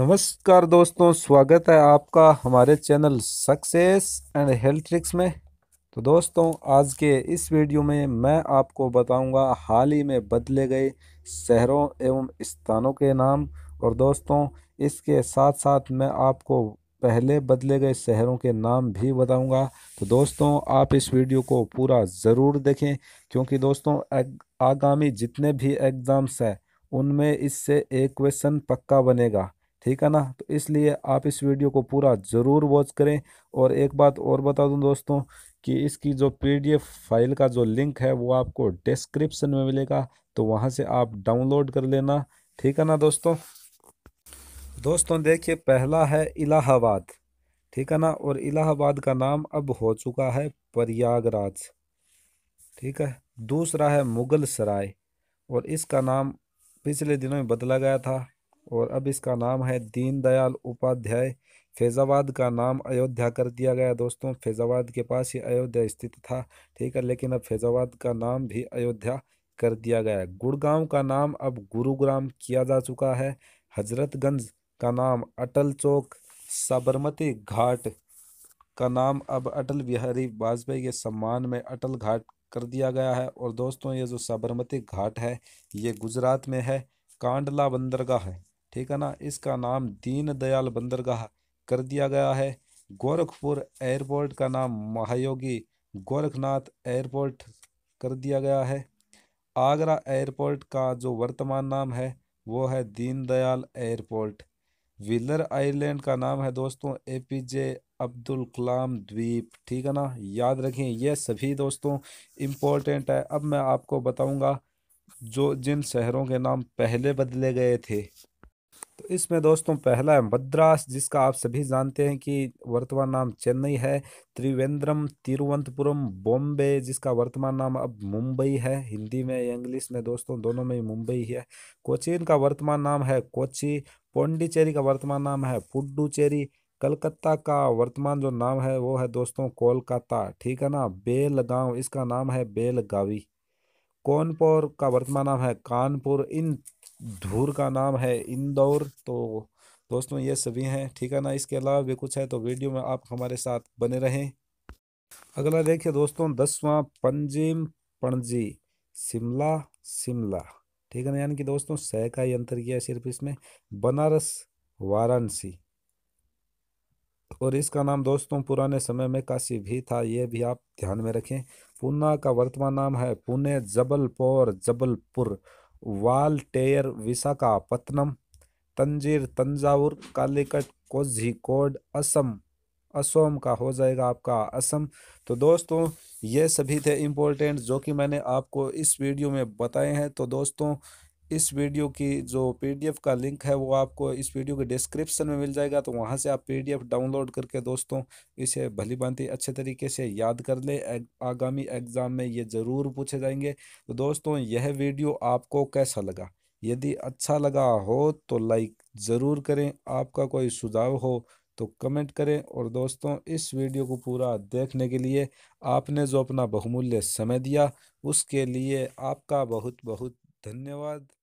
नमस्कार दोस्तों स्वागत है आपका हमारे channel success and health tricks में तो दोस्तों आज के इस वीडियो में मैं आपको बताऊंगा हाल ही में बदले गए शहरों एवं स्थानों के नाम और दोस्तों इसके साथ साथ मैं आपको पहले बदले गए शहरों के नाम भी बताऊंगा तो दोस्तों आप इस वीडियो को पूरा ज़रूर देखें क्योंकि दोस्तों आगामी जितने भी एग्ज़ाम्स हैं उनमें इससे एक क्वेश्चन पक्का बनेगा ठीक है ना तो इसलिए आप इस वीडियो को पूरा ज़रूर वॉच करें और एक बात और बता दूं दोस्तों कि इसकी जो पीडीएफ फाइल का जो लिंक है वो आपको डिस्क्रिप्शन में मिलेगा तो वहाँ से आप डाउनलोड कर लेना ठीक है ना दोस्तों दोस्तों देखिए पहला है इलाहाबाद ठीक है ना और इलाहाबाद का नाम अब हो चुका है प्रयागराज ठीक है दूसरा है मुगल सराय और इसका नाम पिछले दिनों में बदला गया था और अब इसका नाम है दीनदयाल उपाध्याय फैज़ाबाद का नाम अयोध्या कर दिया गया दोस्तों फैज़ाबाद के पास ही अयोध्या स्थित था ठीक है लेकिन अब फैज़ाबाद का नाम भी अयोध्या कर दिया गया है गुड़गांव का नाम अब गुरुग्राम किया जा चुका है हजरतगंज का नाम अटल चौक साबरमती घाट का नाम अब अटल बिहारी वाजपेयी के सम्मान में अटल घाट कर दिया गया है और दोस्तों ये जो साबरमती घाट है ये गुजरात में है कांडला बंदरगाह है ठीक है ना इसका नाम दीन दयाल बंदरगाह कर दिया गया है गोरखपुर एयरपोर्ट का नाम महायोगी गोरखनाथ एयरपोर्ट कर दिया गया है आगरा एयरपोर्ट का जो वर्तमान नाम है वो है दीनदयाल एयरपोर्ट विलर आइलैंड का नाम है दोस्तों ए पी जे अब्दुल कलाम द्वीप ठीक है ना याद रखें ये सभी दोस्तों इम्पोर्टेंट है अब मैं आपको बताऊंगा जो जिन शहरों के नाम पहले बदले गए थे इसमें दोस्तों पहला है मद्रास जिसका आप सभी जानते हैं कि वर्तमान नाम चेन्नई है त्रिवेंद्रम तिरुवंतपुरम बॉम्बे जिसका वर्तमान नाम अब मुंबई है हिंदी में इंग्लिश में दोस्तों दोनों में मुंबई है कोचीन का वर्तमान नाम है कोची पौंडीचेरी का वर्तमान नाम है पुडुचेरी कलकत्ता का वर्तमान जो नाम है वो है दोस्तों कोलकाता ठीक है ना बेलगांव इसका नाम है बेलगावी कौनपुर का वर्तमान नाम है कानपुर इन धूर का नाम है इंदौर तो दोस्तों ये सभी हैं ठीक है ना इसके अलावा भी कुछ है तो वीडियो में आप हमारे साथ बने रहें अगला देखिए दोस्तों दसवां पंजिम पणजी शिमला शिमला ठीक है ना यानी कि दोस्तों सह का ही अंतर किया सिर्फ इसमें बनारस वाराणसी और इसका नाम दोस्तों पुराने समय में काशी भी था ये भी आप ध्यान में रखें पूना का वर्तमान नाम है पुणे जबलपुर जबलपुर वालटेयर विशाखापत्तनम तंजीर तंजावुर कालीकट कोझिकोड असम असोम का हो जाएगा आपका असम तो दोस्तों ये सभी थे इम्पोर्टेंट जो कि मैंने आपको इस वीडियो में बताए हैं तो दोस्तों इस वीडियो की जो पीडीएफ का लिंक है वो आपको इस वीडियो के डिस्क्रिप्शन में मिल जाएगा तो वहाँ से आप पीडीएफ डाउनलोड करके दोस्तों इसे भली भांति अच्छे तरीके से याद कर लें आगामी एग्ज़ाम में ये ज़रूर पूछे जाएंगे तो दोस्तों यह वीडियो आपको कैसा लगा यदि अच्छा लगा हो तो लाइक ज़रूर करें आपका कोई सुझाव हो तो कमेंट करें और दोस्तों इस वीडियो को पूरा देखने के लिए आपने जो अपना बहुमूल्य समय दिया उसके लिए आपका बहुत बहुत धन्यवाद